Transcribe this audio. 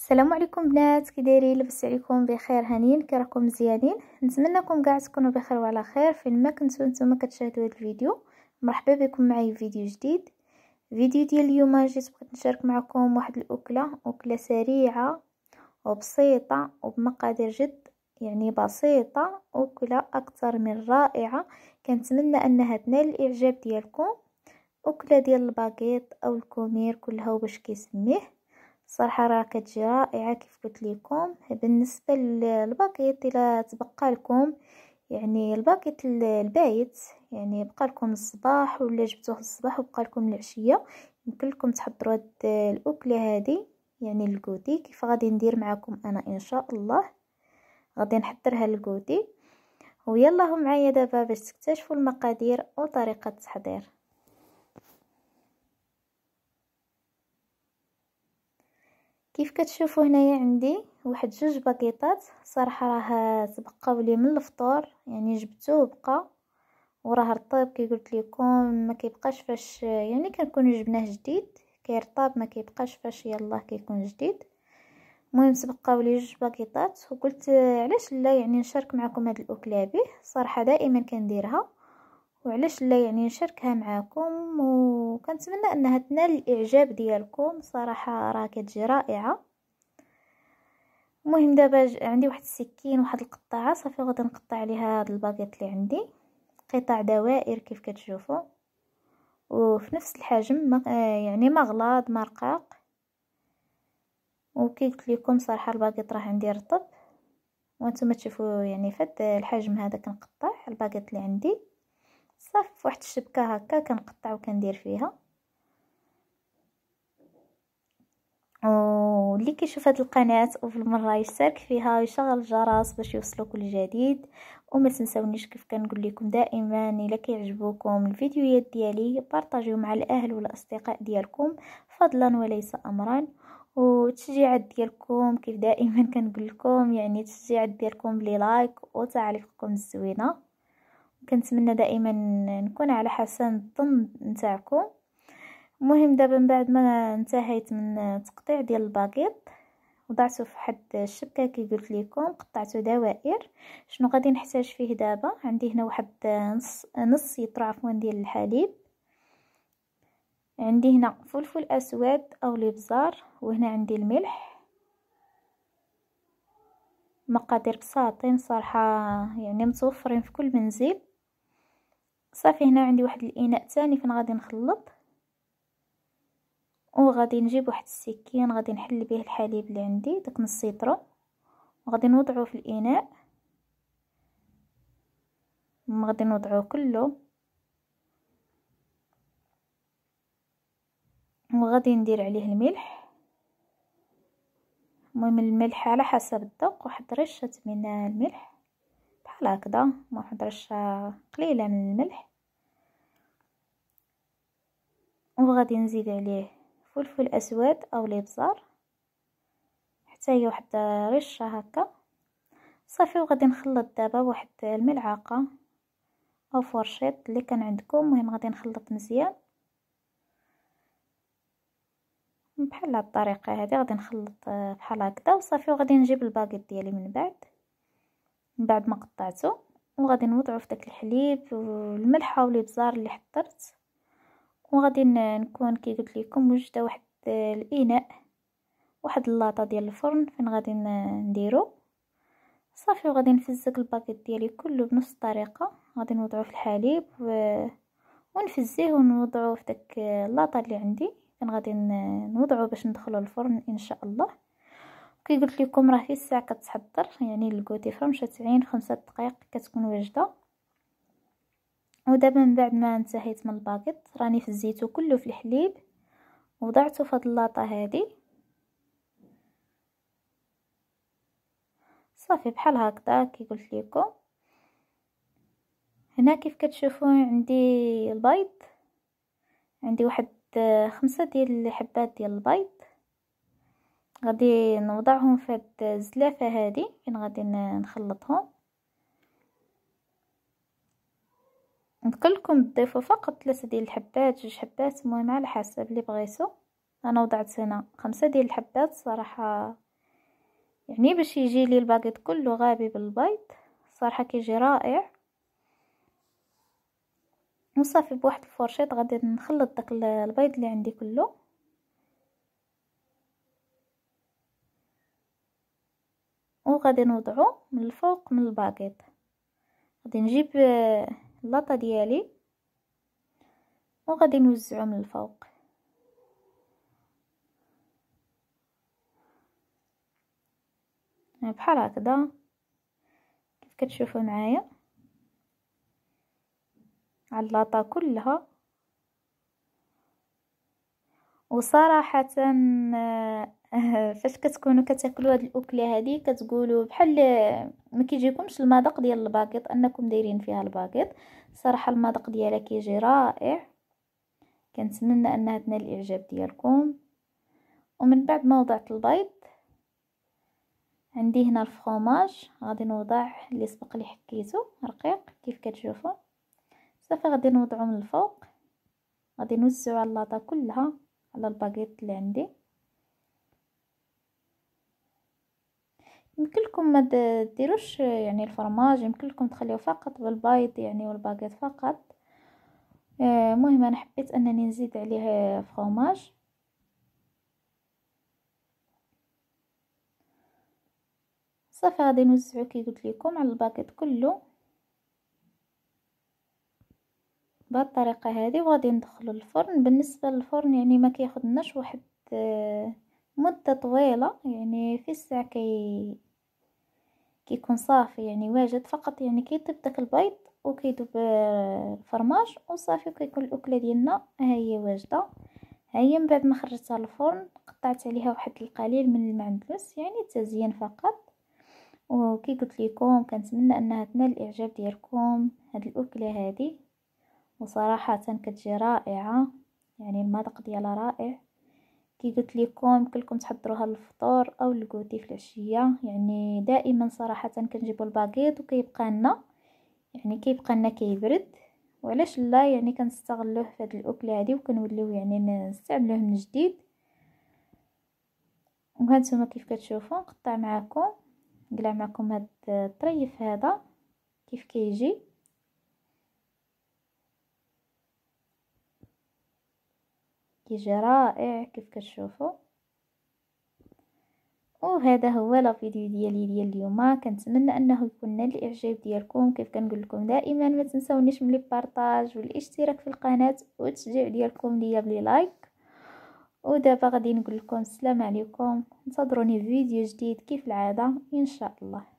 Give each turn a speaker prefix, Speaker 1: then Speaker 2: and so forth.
Speaker 1: السلام عليكم بنات كي دايرين لبس عليكم بخير هانيين كي راكم مزيانين نتمنىكم كاع تكونوا بخير وعلى خير فين ما كنتو نتوما كتشاهدوا هذا الفيديو مرحبا بكم معايا في فيديو جديد فيديو ديال اليوم جيت بغيت نشارك معكم واحد الاكله اكله سريعه وبسيطه وبمقادير جد يعني بسيطه اكله اكثر من رائعه كنتمنى انها تنال الاعجاب ديالكم اكله ديال الباكيط او الكومير كلها وباش كيسميه صراحة راه كتجي رائعة كيف قلت لكم بالنسبة للباكيت الى تبقى لكم يعني الباكيت البايت يعني بقى لكم الصباح ولا جبتوه الصباح وبقى لكم العشيه يمكن لكم تحضروا هاد الاكله هذه يعني الكوتي كيف غادي ندير معكم انا ان شاء الله غادي نحضرها الكوتي ويلا معايا دابا باش تكتشفوا المقادير وطريقه التحضير كيف كتشوفوا هنايا عندي واحد جوج باكيطات صراحه راه تبقاو لي من الفطور يعني جبته وبقى وراه رطب كي قلت لكم ما كيبقاش فاش يعني كنكون جبناه جديد كيرطاب ما كيبقاش فاش يلاه كيكون جديد المهم تبقاو لي جوج باكيطات وقلت علاش لا يعني نشارك معكم هاد الاكله به صراحه دائما كنديرها وعلاش لا يعني نشاركها معاكم وكنتمنى انها تنال الاعجاب ديالكم صراحه راه كتجي رائعه المهم دابا عندي واحد السكين واحد القطاعه صافي غادي نقطع عليها هاد الباكيط اللي عندي قطع دوائر كيف كتشوفوا وفي نفس الحجم ما آه، يعني ما غلاض ما رقاق وكي قلت لكم صراحه الباكيط راه عندي رطب وانتم تشوفوا يعني فد الحجم هذا كنقطع الباكيط اللي عندي صافي فواحد الشبكه هكا كنقطع وكندير فيها واللي كيشوف هاد القناه وفي المره يشترك فيها ويشغل الجرس باش يوصلو كل جديد وما تنساونيش كيف كنقول لكم دائما الا كيعجبوكم الفيديوهات ديالي بارطاجيو مع الاهل والاصدقاء ديالكم فضلا وليس امرا والتشجيعات ديالكم كيف دائما كنقول لكم يعني التشجيعات ديالكم لي لايك وتعليقكم الزوينه كنتمنى دائما نكون على حسن الظن نتاعكم المهم دابا من بعد ما انتهيت من تقطيع ديال الباغيط وضعته في حد الشبكه كي قلت لكم قطعته دوائر شنو غادي نحتاج فيه دابا عندي هنا واحد نص نص يطرا عفوا ديال الحليب عندي هنا فلفل اسود او الابزار وهنا عندي الملح مقادير بساطين صراحه يعني متوفرين في كل منزل صافي هنا عندي واحد الاناء تاني فين غادي نخلط وغادي نجيب واحد السكين غادي نحل به الحليب اللي عندي داك نص سيترون وغادي نوضعه في الاناء غادي نوضعه كله وغادي ندير عليه الملح المهم الملح على حسب الذوق واحد رشه من الملح بحال هكذا ما نهضرش قليله من الملح وغادي نزيد عليه فلفل اسود او الابزار حتى هي واحد رشه هكا صافي وغادي نخلط دابا واحد الملعقه او فرشيط اللي كان عندكم المهم غادي نخلط مزيان بحال هاد الطريقه هذه غادي نخلط بحال هكذا وصافي وغادي نجيب الباكيط ديالي من بعد من بعد ما قطعته وغادي نوضعو في داك الحليب والملحه والابزار اللي حضرت وغادي نكون كي قلت لكم موجده واحد الاناء واحد اللاطه ديال الفرن فين غادي نديرو صافي وغادي نفزك الباكيت ديالي كله بنفس الطريقه غادي نوضعو في الحليب و... ونفزيه ونوضعو في داك اللاطه اللي عندي فين غادي نوضعو باش ندخلو الفرن ان شاء الله كي قلت لكم راه في الساعه كتحضر يعني الكوتي فمشه 90 خمسة دقائق كتكون واجده ودابا من بعد ما انتهيت من الباكيط راني فزيتو كله في الحليب وضعته في هذه اللاطه هادي صافي بحال هكذا كي قلت لكم هنا كيف كتشوفوا عندي البيض عندي واحد خمسة ديال الحبات ديال البيض غادي نوضعهم في هاد الزلافه هذه فين غادي نخلطهم نقول لكم تضيفوا فقط ثلاثه ديال الحبات جوج حبات المهم على حسب اللي بغيتو انا وضعت هنا خمسة ديال الحبات صراحه يعني باش يجي لي الباكيت كله غابي بالبيض صراحه كيجي رائع وصافي بواحد الفرشيط غادي نخلط داك البيض اللي عندي كله وغادي نوضعو من الفوق من الباكيط غادي نجيب اللاطه آه، ديالي وغادي نوزعو من الفوق يعني بحال هكذا كيف كتشوفوا معايا على اللاطه كلها وصراحه آه، فاش كتكونوا كتاكلوا هاد الاكله هذه كتقولوا بحال ما كيجيكمش المذاق ديال الباكيط انكم دايرين فيها الباكيط صراحه المذاق ديالها كيجي رائع كنتمنى انها تنال الاعجاب ديالكم ومن بعد ما وضعت البيض عندي هنا الفرماج غادي نوضع اللي سبق لي حكيته رقيق كيف كتشوفوا صافي غادي نوضعو من الفوق غادي نوزعو على اللاطه كلها على الباكيط اللي عندي لكم ما ديروش يعني الفرماج لكم تخليه فقط بالبيض يعني والباقات فقط المهم آه، انا حبيت انني نزيد عليه فرماج صافي غادي نوزعو كي قلت لكم على الباكيت كله بهاد الطريقه هذه وغادي ندخلو الفرن بالنسبه للفرن يعني ما كياخذناش واحد آه، مده طويله يعني في الساعه كي كيكون صافي يعني واجد فقط يعني كيطيب داك البيض وكيذوب آه، الفرماج وصافي وكيكون الاكله ديالنا ها هي واجده ها هي من بعد ما خرجتها الفرن قطعت عليها واحد القليل من المعندوس يعني تزيين فقط وكي قلت لكم كنتمنى انها تنال الاعجاب ديالكم هاد الاكله هذه وصراحه كتجي رائعه يعني المذاق ديالها رائع كي قلت لكم كلكم تحضروها للفطور او الكوتي في العشيه يعني دائما صراحه كنجيبوا الباغيط وكيبقى لنا يعني كيبقى لنا كيبرد وعلاش لا يعني كنستغلوه في هذه الاكله هذه وكنوليو يعني نستعملوه من جديد وهانتوما كيف كتشوفوا نقطع معكم نقلع معكم هذا الطريف هذا كيف كيجي كي كيجي رائع كيف كتشوفوا وهذا هو لا فيديو ديالي ديال اليوم كنتمنى انه يكون نال الاعجاب ديالكم كيف كنقول لكم دائما ما تنساونيش من بارطاج والاشتراك في القناه والتشجيع ديالكم ليا بلي لايك ودابا غادي نقول لكم السلام عليكم انتظروني فيديو جديد كيف العاده ان شاء الله